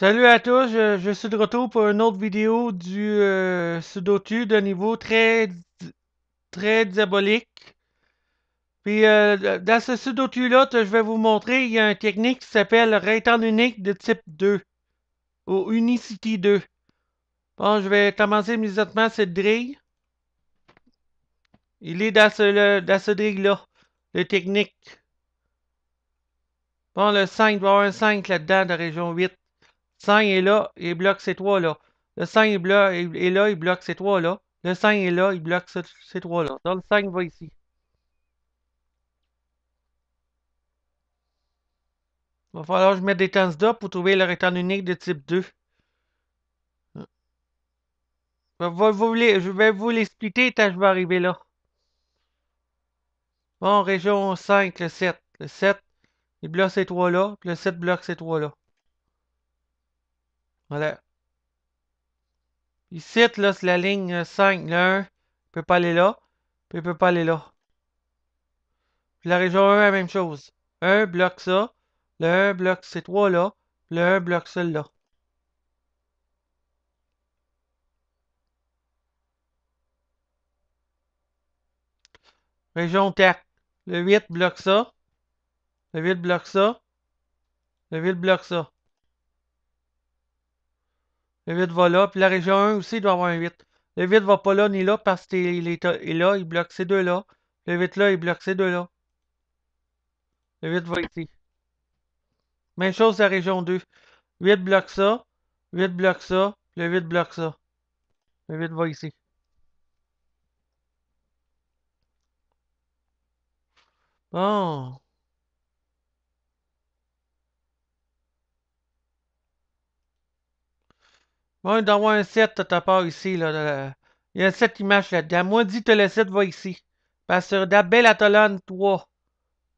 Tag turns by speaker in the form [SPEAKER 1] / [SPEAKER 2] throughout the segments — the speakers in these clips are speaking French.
[SPEAKER 1] Salut à tous, je, suis de retour pour une autre vidéo du euh, Sudoku de niveau très très diabolique. Puis euh, dans ce Sudoku là, je vais vous montrer, il y a une technique qui s'appelle Rétang unique de type 2 ou Unicity 2. Bon, je vais commencer immédiatement cette drille. Il est dans ce, le, dans ce là, le technique. Bon, le 5 il avoir un 5 là-dedans la région 8. 5 est là, il bloque ces trois-là. Le 5 est, là, il bloque ces trois-là. Le 5 est là, il bloque ces trois-là. Donc le 5 va ici. Il va falloir que je mette des d'or pour trouver le rectangle unique de type 2. Euh, je vais vous l'expliquer tant quand je vais arriver là. Bon, région 5, le 7. Le 7, il bloque ces trois-là, le 7 bloque ces trois-là. Voilà. Ici, là, c'est la ligne 5, 1, Il peut pas aller là. Puis il peut pas aller là. Puis la région 1, la même chose. 1 bloque ça. Le 1 bloque ces trois là. Le 1 bloque celle-là. Région 4. Le 8 bloque ça. Le 8 bloque ça. Le 8 bloque ça. Le 8 va là. Puis la région 1 aussi doit avoir un 8. Le 8 va pas là ni là parce qu'il est, là. Il bloque ces deux-là. Le 8 là, il bloque ces deux-là. Le 8 va ici. Même chose la région 2. 8 bloque ça. 8 bloque ça. Le 8 bloque ça. Le 8 va ici. Bon. Il doit avoir un 7 à ta part ici. Là, Il y a un qui marche là-dedans. Moi, dis que le 7 va ici. Parce que d'abel à Tolon 3.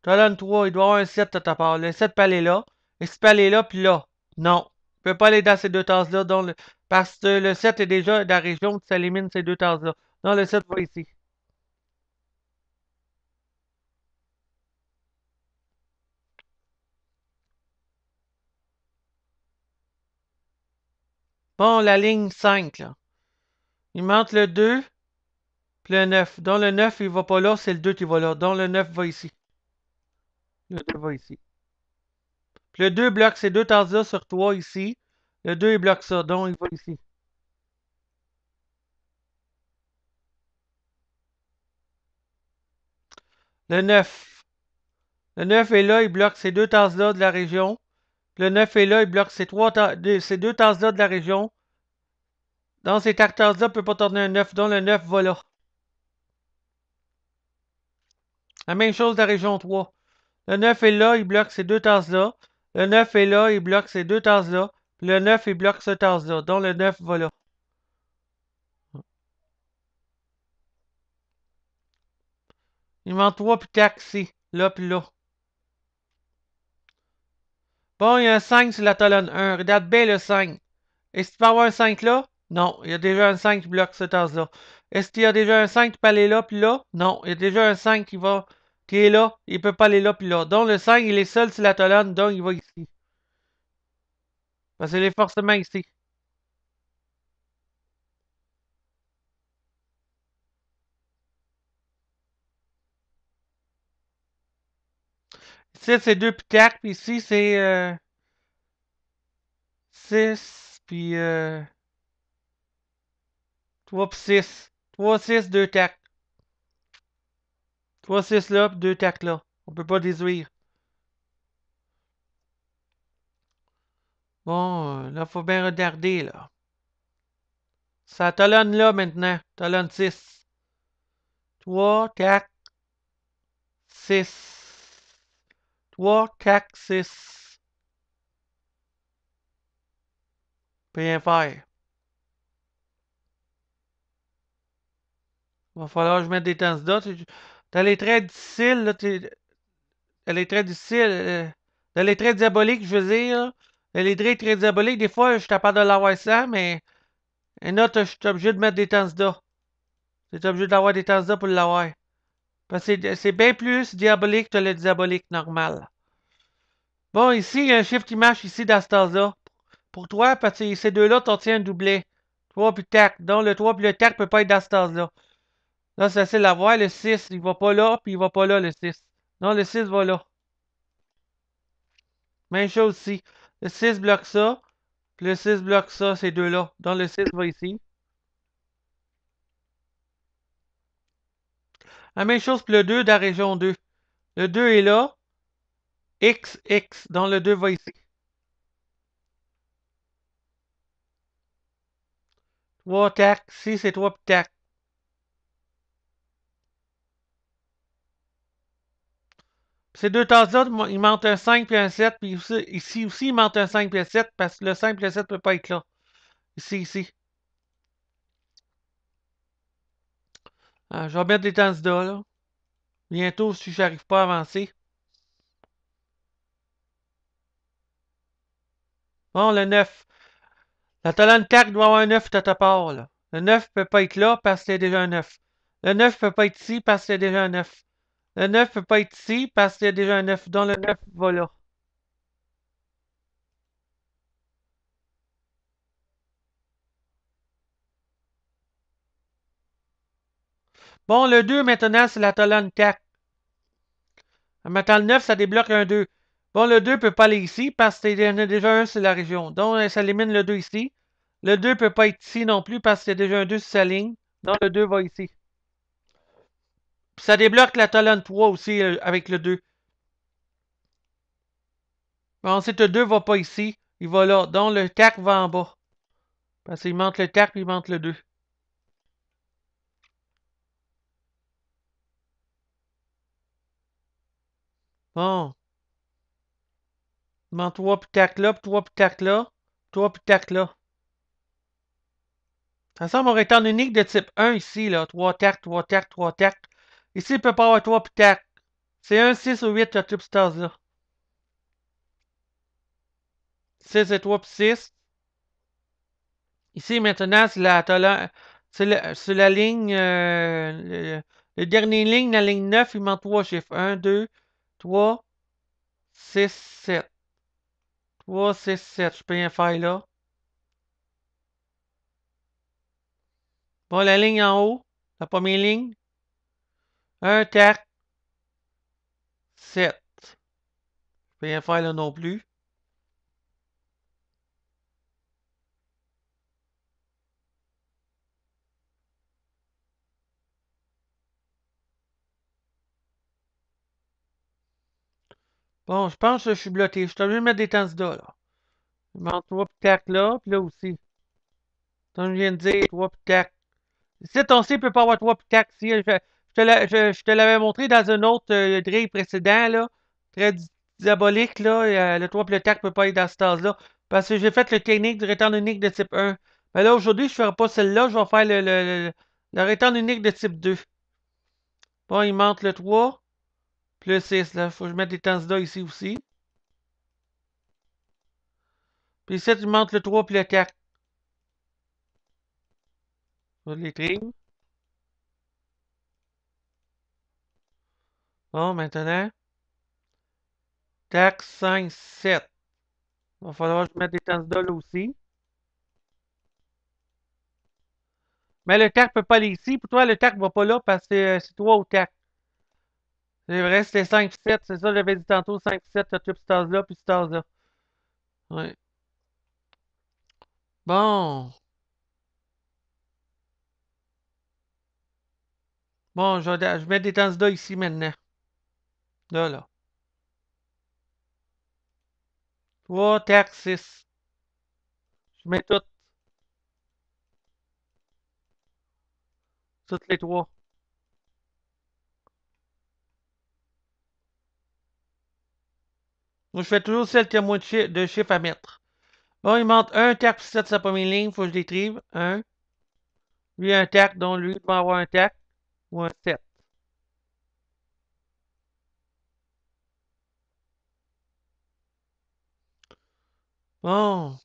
[SPEAKER 1] Tolon 3, il doit avoir un 7 à ta part. Le set peut aller là. Et ce peut aller là, puis là. Non. il ne peut pas aller dans ces deux tasses-là. Parce que le 7 est déjà dans la région, où tu élimines ces deux tasses-là. Non, le 7 va ici. Bon, la ligne 5, là. Il monte le 2, puis le 9. Dans le 9, il va pas là, c'est le 2 qui va là. Dans le 9 va ici. Le 2 va ici. Puis le 2 bloque ces deux tasses-là sur toi, ici. Le 2, il bloque ça, donc il va ici. Le 9. Le 9 est là, il bloque ces deux tasses-là de la région. Le 9 est là, il bloque ces, deux tasses-là de la région. Dans ces tasses là il ne peut pas tourner un 9, donc le 9 va là. La même chose de la région 3. Le 9 est là, il bloque ces deux tasses-là. Le 9 est là, il bloque ces deux tasses-là. Le 9, il bloque ce tasse-là, donc le 9 va là. Il manque 3 puis taxi, là puis là. Bon, il y a un 5 sur la colonne 1. Regarde bien le 5. Est-ce qu'il peut avoir un 5 là? Non, il y a déjà un 5 qui bloque cette tasse-là. Est-ce qu'il y a déjà un 5 qui peut aller là puis là? Non, il y a déjà un 5 qui va qui est là. Il peut pas aller là puis là. Donc le 5, il est seul sur la colonne, donc il va ici. Parce qu'il est forcément ici. Ici, c'est 2 puis tac, puis ici, c'est... 6, puis... 3 euh, puis 6. 3, 6, 2 tac. 3, 6 là, puis 2 tac là. On peut pas déduire. Bon, euh, là, faut bien regarder, là. Ça talonne là, maintenant. Talonne 6. 3, tac. 6 puis taxes il Va falloir que je mette des temps Elle est très difficile, là, Elle est très difficile. Euh, elle est très diabolique, je veux dire. Elle est très, très diabolique. Des fois, je suis capable de l'avoir ça, mais... Et là, je suis obligé de mettre des temps suis obligé d'avoir des temps pour l'avoir. Parce que c'est bien plus diabolique que le diabolique normal. Bon, ici, il y a un chiffre qui marche ici temps-là. Pour toi, parce que ces deux-là, t'en tiens un doublé. 3 puis tac. Donc, le 3 puis le tac ne peut pas être d'Astaza. Là, c'est assez à Le 6, il va pas là, puis il va pas là, le 6. Non, le 6 va là. Même chose ici. Le 6 bloque ça, puis le 6 bloque ça, ces deux-là. Donc, le 6 va ici. La même chose pour le 2 dans la région 2. Le 2 est là. X, X, dans le 2 va ici. 3 tac, Si c'est 3 tac. Ces deux tasses-là, il montent un 5 puis un 7. Puis ici aussi, il manque un 5 puis un 7 parce que le 5 et le 7 ne peut pas être là. Ici, ici. Ah, je vais mettre des candidats, là. Bientôt, si je n'arrive pas à avancer. Bon, le 9. La talent carte doit avoir un 9 de ta part, Le 9 peut pas être là parce qu'il y a déjà un 9. Le 9 peut pas être ici parce qu'il y a déjà un 9. Le 9 peut pas être ici parce qu'il y a déjà un 9. Donc le 9 va là. Bon, le 2, maintenant, c'est la colonne 4. En mettant le 9, ça débloque un 2. Bon, le 2 ne peut pas aller ici parce qu'il y en a déjà un sur la région. Donc, euh, ça élimine le 2 ici. Le 2 ne peut pas être ici non plus parce qu'il y a déjà un 2 sur sa ligne. Donc, le 2 va ici. Puis, ça débloque la colonne 3 aussi euh, avec le 2. Bon, c'est le 2 ne va pas ici. Il va là. Donc, le 4 va en bas. Parce qu'il monte le 4 puis il monte le 2. Bon. Bon, toi puis tac là, puis toi puis tac là, 3 puis tac là. Ça semble aurait en unique de type 1 ici, là. 3 tac, 3 tac, 3 tac. Ici, il peut pas avoir 3 puis tac. C'est 1, 6 ou 8, le type stars là. 6 et 3 puis 6. Ici, maintenant, c'est la, C'est la, ligne... Euh, le, le, dernier ligne, la ligne 9, il manque 3 chiffres. 1, 2, 3, 6, 7. 3, 6, 7. Je peux rien faire là. Bon, la ligne en haut. La première ligne. 1, tac. 7. Je peux rien faire là non plus. Bon, je pense que je suis bloqué. Je suis obligé mettre des tenses là. Il manque 3 puis là, puis là aussi. Comme je viens de dire, 3 puis 4. Ici, ton C ne peut pas avoir 3 puis 4. je, je te l'avais montré dans un autre euh, drill précédent, là. Très diabolique, là. Euh, le 3 puis le ne peut pas être dans cette là Parce que j'ai fait le technique du rectangle unique de type 1. Mais là, aujourd'hui, je ne ferai pas celle-là. Je vais faire le, le, le, unique de type 2. Bon, il monte le 3. Plus 6, là. il Faut que je mette des les candidats ici aussi. Puis ici, je montes le 3 puis le 4. Je les l'écrire. Bon, maintenant. Tac, 5, 7. Il va falloir que je mette des candidats là aussi. Mais le TAC ne peut pas aller ici. Pour toi, le TAC ne va pas là parce que euh, c'est toi au TAC. C'est vrai, c'était 5 7, c'est ça, j'avais dit tantôt 5 7, t'as tué stars là, puis stars là. Ouais. Bon. Bon, je, vais mettre des tenses-là ici maintenant. Là, là. 3, 4, 6. Je mets toutes. Toutes les trois. Moi, je fais toujours celle qui a moins de, chiffres à mettre. Bon, il manque un tac 7 la première ligne, Il faut que je l'écrive. Un. Lui, un tac, donc lui, il va avoir un tac ou un 7. Bon.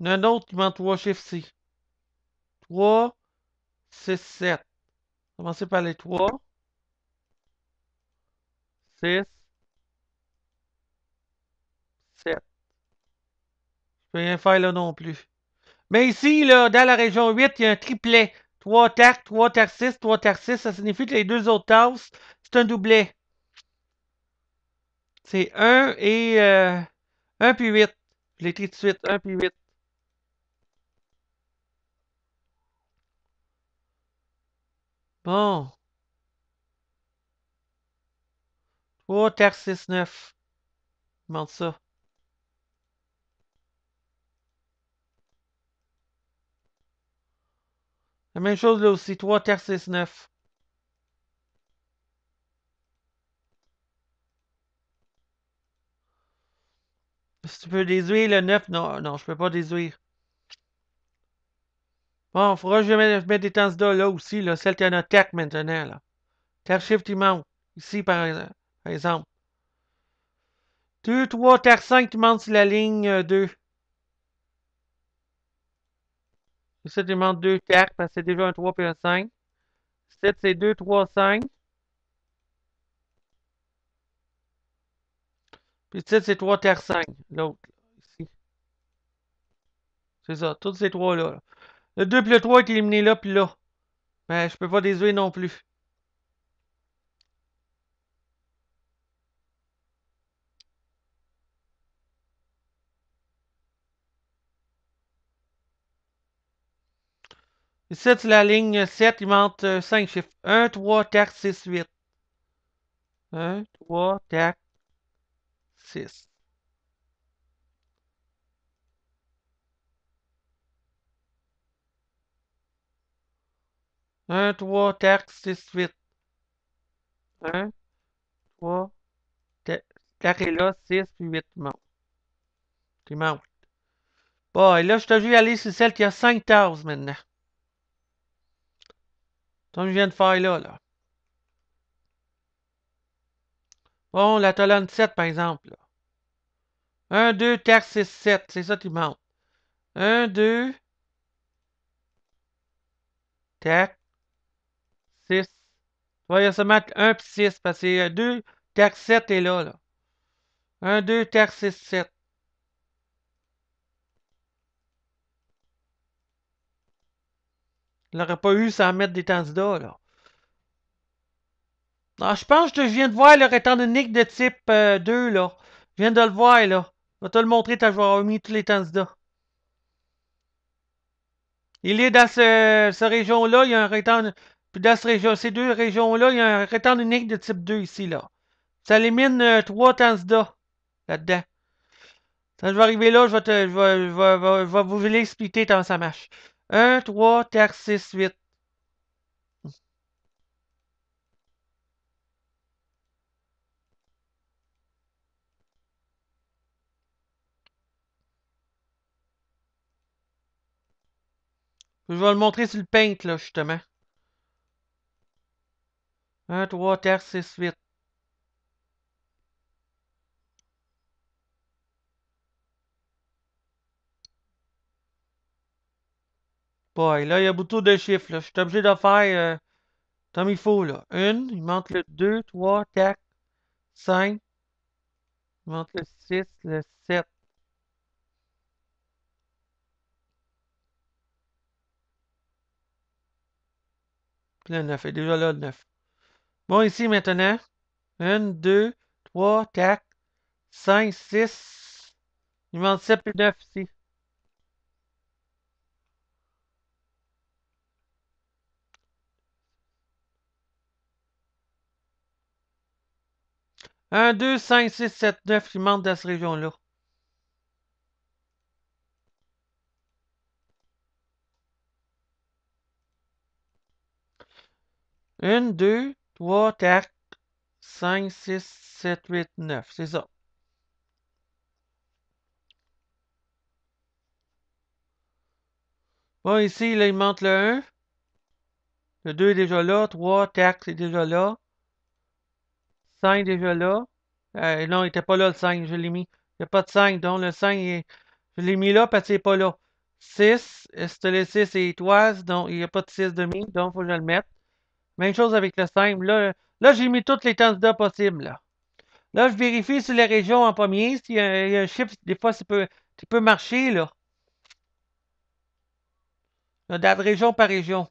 [SPEAKER 1] Il y en a un autre qui manque trois chiffres ici. 3, 6, 7. Commencez par les 3. 6, peux rien faire là non plus. Mais ici, là, dans la région 8, il y a un triplet. 3 TAC, 3 6, 3 TAC 6. Ça signifie que les deux autres tasses, c'est un doublet. C'est 1 et 1 euh, puis 8. Je l'écris tout de suite. 1 puis 8. Bon. 3 6, 9. Je ça. La même chose là aussi, 3, 4, 6, 9. Si tu peux déduire le 9, non, non, je peux pas déduire. Bon, il faudra que je mette, des temps là aussi, celle qui en tête maintenant, là. Terre shift, il monte. Ici, par, exemple. 2, 3, terre 5, tu montes sur la ligne 2. Euh, Ici, il manque 2 cartes parce que c'est déjà un 3 et un 5. 7, c'est 2, 3, 5. Puis 7 c'est 3, 4, 5. L'autre, ici. C'est ça, tous ces trois-là. Le 2 et le 3 est éliminé là puis là. Mais ben, je peux pas désuer non plus. Ici, c'est la ligne 7, il manque 5 euh, chiffres. 1, 3, 4, 6, 8. 1, 3, 4, 6. Un, 3, 6, 8. huit. 3, trois, 4, et là, six, puis huit Tu montes. Bon, et là, je te jure aller sur celle qui a 5 tasses maintenant. Comme je viens de faire là, Bon, la colonne 7, par exemple. 1, 2, 4, 6, 7. C'est ça qui manque. 1, 2, 4, 6. Il y a seulement 1 puis 6 parce que 2, 4, 7 est là. là. 1, 2, 4, 6, 7. Il n'aurait pas eu ça à mettre des candidats, là. Non, ah, je pense que je viens de voir le unique de type 2, euh, là. Je viens de le voir, là. Je vais te le montrer, avoir mis tous les candidats. Il est dans ce, région-là, il y a un rectangle... Puis dans région, ces deux régions-là, il y a un rectangle unique de type 2 ici, là. Ça élimine euh, trois candidats là-dedans. Quand je vais arriver là, je vais, te, je vais, je vais, je vais vous l'expliquer comment ça marche. 1, 3, 4, 6, 8. Je vais le montrer sur le paint, là, justement. 1, 3, 4, 6, 8. là, il y a beaucoup de chiffres. Je suis obligé de faire euh, comme il faut. Là. Une, il manque le 2, 3, tac, 5. Il manque le 6, le 7. Puis le 9 est déjà là, le 9. Bon, ici maintenant. 1, 2, 3, 4, 5, 6. Il manque 7 et 9 ici. 1, 2, 5, 6, 7, 9 qui manquent dans cette région-là. 1, 2, 3, quatre, 5, 6, 7, 8, 9. C'est ça. Bon, ici, là, il manque le 1. Le 2 est déjà là. 3, 4 c'est déjà là. 5 déjà là. Euh, non, il était pas là le 5, je l'ai mis. Il n'y a pas de 5, donc le 5, je l'ai mis là parce qu'il n'est pas là. 6, que le 6 et étoise, donc il n'y a pas de 6 demi donc il faut que je le mette. Même chose avec le 5. Là, là j'ai mis toutes les candidats possibles. Là. je vérifie sur les régions en premier. S'il y, a un chiffre, des fois, ça peut, marcher. Là. dans région par région.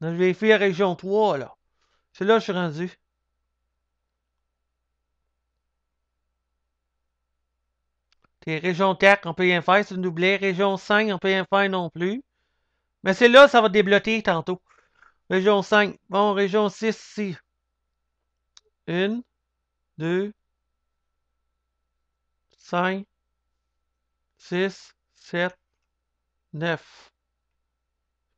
[SPEAKER 1] je vérifie région 3, là. C'est là que je suis rendu. T'es région 4, on peut rien faire, c'est doublé. Région 5, on peut rien faire non plus. Mais c'est là ça va débloquer tantôt. Région 5. Bon, région 6 ici. 1, 2, 5, 6, 7, 9.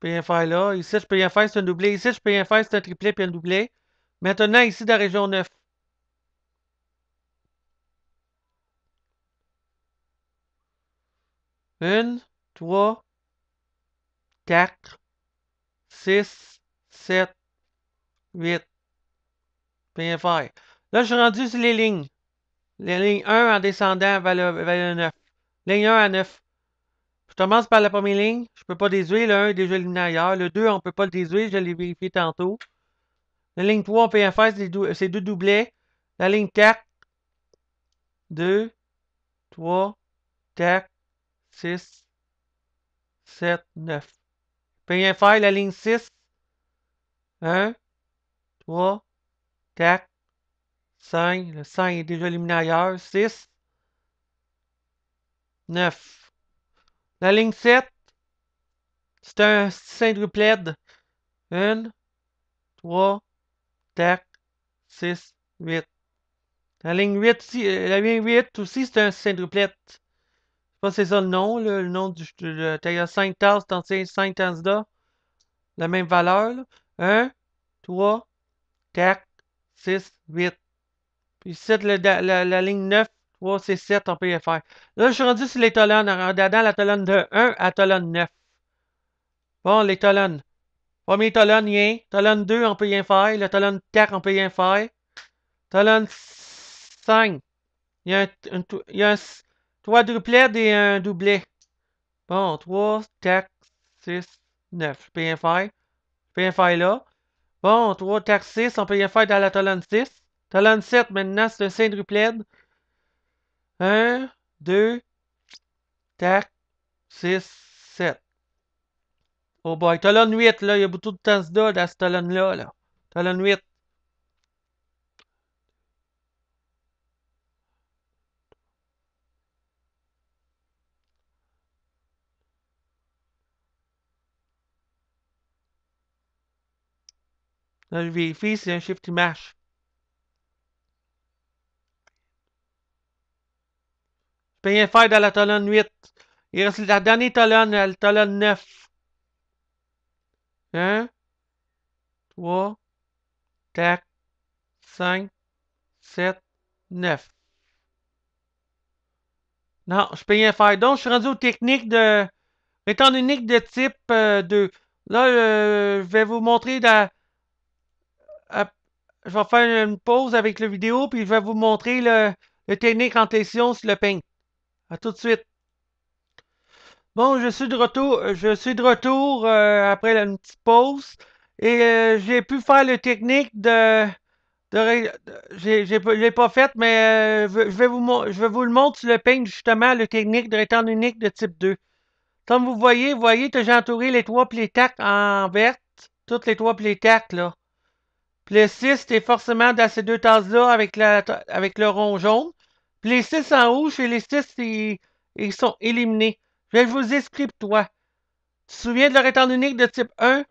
[SPEAKER 1] Je peux rien faire là. Ici, je peux rien faire, c'est un doublé. Ici, je peux rien faire, c'est un triplé puis un doublé. Maintenant, ici, dans la région 9. 1, 3, 4, 6, 7, 8. Je peux rien faire. Là, je suis rendu sur les lignes. Les lignes 1 en descendant vers le, vers le 9. Ligne 1 à 9 commence par la première ligne. Je peux pas déduire. Le 1 est déjà éliminé ailleurs. Le 2, on ne peut pas le déduire. Je l'ai vérifié tantôt. La ligne 3, on peut rien faire ces deux doublets. La ligne 4, 2, 3, 4, 6, 7, 9. Je peux rien faire. La ligne 6, 1, 3, 4, 5. Le 5 est déjà éliminé ailleurs. 6, 9. La ligne 7, c'est un quadruplède. 1, 3, tac, 6, 8. La ligne 8, euh, la ligne 8 aussi, c'est un quadruplède. Je sais pas si c'est ça le nom, le nom du... T'as 5 tasses, dans ces 5 La même valeur. 1, 3, 4, 6, 8. Puis c'est la ligne 9, 3, c'est 7, on peut y faire. Là, je suis rendu sur les tolones. en regardant la tolone de 1 à tolone 9. Bon, les tolones. Premier colonne, rien. Tolone 2, on peut y faire. La talonne 4, on peut y faire. Tolone 5. Il y a un, il y 3 duplets et un doublé. Bon, 3, 4, 6, 9. Je peux y faire. Je peux y faire là. Bon, 3, 4, 6, on peut y faire dans la tolone 6. Tolone 7, maintenant, c'est un 5-druplède. 1, 2, tac, 6, 7. Oh boy, talonne 8, là. Il y a beaucoup de temps là, dans ce talonne-là, là. Talonne 8. Là, je vérifie, c'est un shift qui marche. Je peux rien faire dans la colonne 8. Il reste la dernière colonne, la colonne 9. 1, 3, 4, 5, 7, 9. Non, je peux rien faire. Donc, je suis rendu aux techniques de étant unique de type 2. Euh, Là, euh, je vais vous montrer la... Euh, je vais faire une pause avec la vidéo, puis je vais vous montrer le, technique en tension sur le paint. A tout de suite. Bon, je suis de retour. Je suis de retour euh, après une petite pause. Et euh, j'ai pu faire le technique de. Je ne j'ai pas fait, mais euh, je, vais vous, je vais vous le montrer sur le paint, justement, le technique de rétendre unique de type 2. Comme vous voyez, vous voyez que j'ai entouré les trois plétacs en verte. Toutes les trois plétacs, là. Puis le 6, forcément dans ces deux tasses là avec, avec le rond jaune. Puis les 6 en rouge et les 6, ils, sont éliminés. Je vais vous expliquer, toi. Tu te souviens de la étant unique de type 1?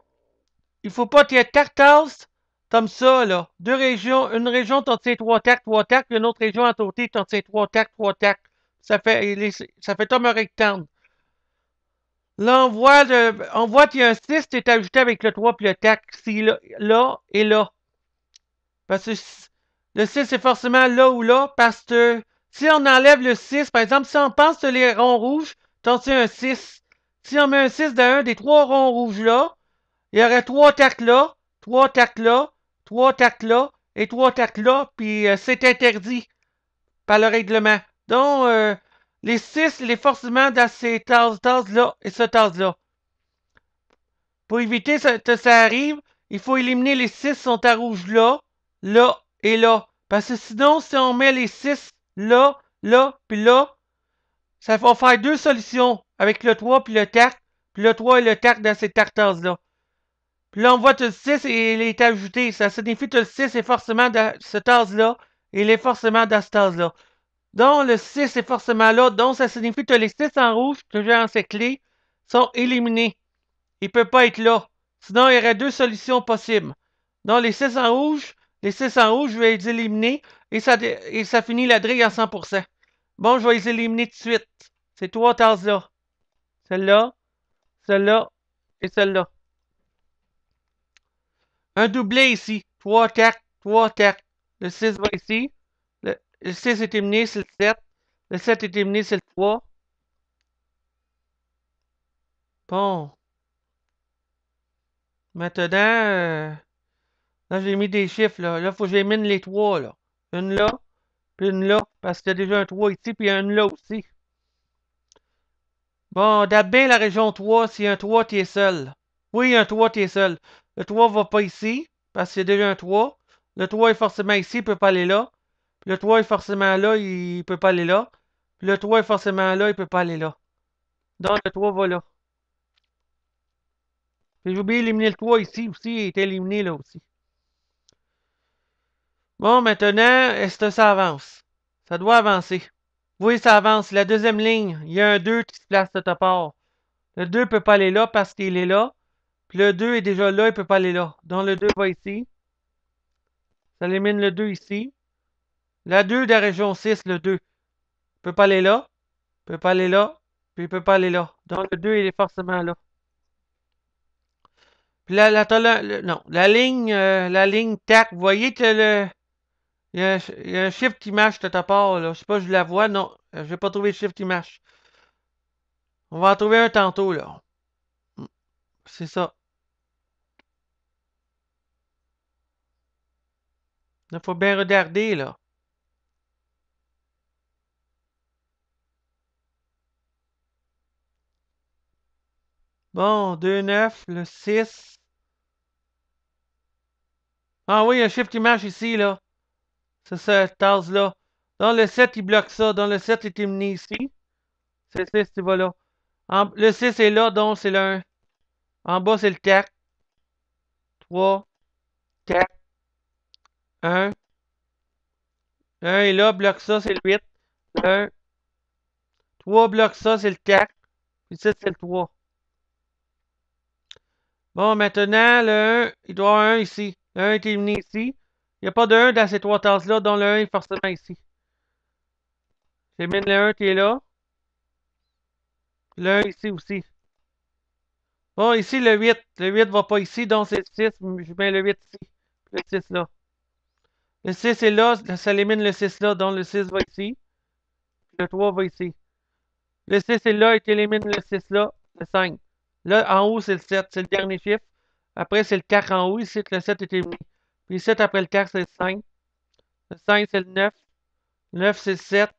[SPEAKER 1] Il faut pas qu'il y ait tartas comme ça, là. Deux régions, une région, t'en tiens trois tacs, trois tacs, une autre région à côté, t'en tiens trois tacs, trois tacs. Ça fait, ça fait comme un rectangle. Là, on voit, le, on voit qu'il y a un 6 t'es est ajouté avec le 3 puis le tac, si là, là et là. Parce que le 6 est forcément là ou là, parce que si on enlève le 6, par exemple, si on pense sur les ronds rouges, sais un 6. Si on met un 6 dans un des trois ronds rouges là, il y aurait trois tacles là, trois tacles là, trois tacles là, et trois tacles là, puis euh, c'est interdit par le règlement. Donc, euh, les 6, les forcément dans ces tasses là et ce tasse là. Pour éviter que ça arrive, il faut éliminer les 6 sont à rouge là, là et là. Parce que sinon, si on met les 6 là, là, puis là. Ça va faire deux solutions avec le 3 puis le 4. Puis le 3 et le 4 dans ces tartases-là. Puis là, on voit que le 6 et il est ajouté. Ça signifie que le 6 est forcément dans ce tasse là Et il est forcément dans cette tasse là Donc, le 6 est forcément là. Donc, ça signifie que les 6 en rouge, que j'ai en ces clés, sont éliminés. Il ne peut pas être là. Sinon, il y aurait deux solutions possibles. Donc, les 6 en rouge les 6 en haut, je vais les éliminer et ça, finit la grille à 100%. Bon, je vais les éliminer de suite. Ces trois tasses là Celle-là, celle-là et celle-là. Un doublé ici. 3, 4, 3, 4. Le 6 va ici. Le, 6 est éliminé, c'est le 7. Le 7 est éliminé, c'est le 3. Bon. Maintenant... Euh, Là, j'ai mis des chiffres, là. Là, faut que j'élimine les trois, là. Une là, puis une là, parce qu'il y a déjà un trois ici, puis une là aussi. Bon, d'abord la région 3, s'il y a un 3, t'es seul. Oui, un 3, t'es seul. Le 3 va pas ici, parce qu'il y a déjà un 3. Le 3 est forcément ici, il peut pas aller là. Le 3 est forcément là, il peut pas aller là. Le 3 est forcément là, il peut pas aller là. Donc, le 3 va là. J'ai oublié d'éliminer le 3 ici aussi, il est éliminé là aussi. Bon, maintenant, est-ce que ça avance? Ça doit avancer. Oui, ça avance. La deuxième ligne, il y a un 2 qui se place de ta part. Le 2 peut pas aller là parce qu'il est là. Puis le 2 est déjà là, il peut pas aller là. Donc le 2 va ici. Ça élimine le 2 ici. La 2 de la région 6, le 2. Il peut pas aller là. Il peut pas aller là. Puis il peut pas aller là. Donc le 2, il est forcément là. Puis la, la, non, la ligne, euh, la ligne tac. Vous voyez que le, il y, a, un chiffre qui marche de ta part, là. Je sais pas si je la vois, non. je euh, J'ai pas trouvé le chiffre qui marche. On va en trouver un tantôt, là. Hmm. C'est ça. Il faut bien regarder, là. Bon, 2-9, le 6. Ah oui, il y a un chiffre qui marche ici, là. C'est ce tasse-là. Dans le 7, il bloque ça. Dans le 7, il est éliminé ici. C'est 6, tu vas là. le 6 est là, donc c'est le 1. En bas, c'est le 4. 3, 4, 1. 1 est là, bloque ça, c'est le 8. 1. 3 bloque ça, c'est le 4. Puis ça, c'est le 3. Bon, maintenant, le 1, il doit avoir 1 ici. Le 1 est éliminé ici. Il n'y a pas de 1 dans ces trois tasses-là, dont le 1 est forcément ici. J'élimine le 1 qui est là. Le 1 ici aussi. Bon, ici, le 8. Le 8 ne va pas ici, donc c'est le 6. Je mets le 8 ici. Le 6 là. Le 6 est là, ça élimine le 6 là, donc le 6 va ici. Le 3 va ici. Le 6 est là, et élimine le 6 là, le 5. Là, en haut, c'est le 7, c'est le dernier chiffre. Après, c'est le 4 en haut, ici, le 7 est éliminé. Puis 7 après le 4, c'est le 5. Le 5, c'est le 9. Le 9, c'est le 7.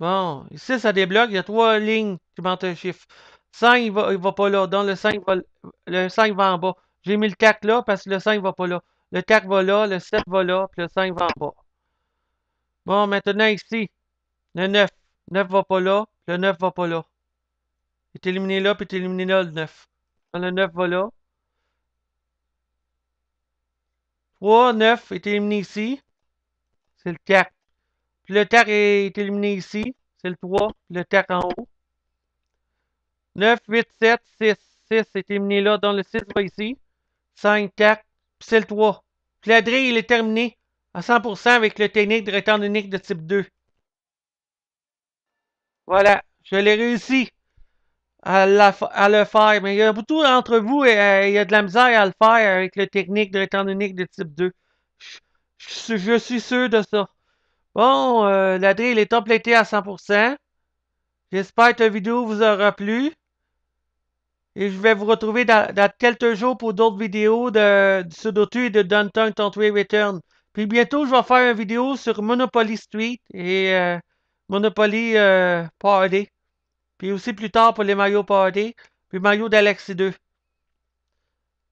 [SPEAKER 1] Bon, ici, ça débloque. Il y a trois lignes qui mentent un chiffre. 5, il va, va pas là. Donc, le 5 va, le 5 va en bas. J'ai mis le 4 là parce que le 5 va pas là. Le 4 va là, le 7 va là, puis le 5 va en bas. Bon, maintenant ici, le 9. Le 9 va pas là, le 9 va pas là. Il est éliminé là, puis il est éliminé là, le 9. le 9 va là, 3, 9 est éliminé ici. C'est le 4. Puis le tac est éliminé ici. C'est le 3. Puis le tac en haut. 9, 8, 7, 6. 6 est éliminé là. Donc le 6 va ici. 5, 4. Puis c'est le 3. Puis la drille, il est terminé à 100% avec le technique de rectangle unique de type 2. Voilà. Je l'ai réussi à, le faire. Mais il y a beaucoup d'entre vous, et, euh, il y a de la misère à le faire avec le technique de temps unique de type 2. Je, suis sûr de ça. Bon, euh, la drill est complétée à 100%. J'espère que la vidéo vous aura plu. Et je vais vous retrouver dans, quelques jours pour d'autres vidéos de, Sudotu et de Downtown Country Return. Puis bientôt, je vais faire une vidéo sur Monopoly Street et euh, Monopoly Party. Puis aussi plus tard pour les maillots Party. Puis Mario Galaxy 2.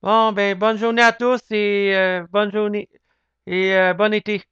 [SPEAKER 1] Bon, ben, bonne journée à tous et euh, bonne journée. Et euh, bon été.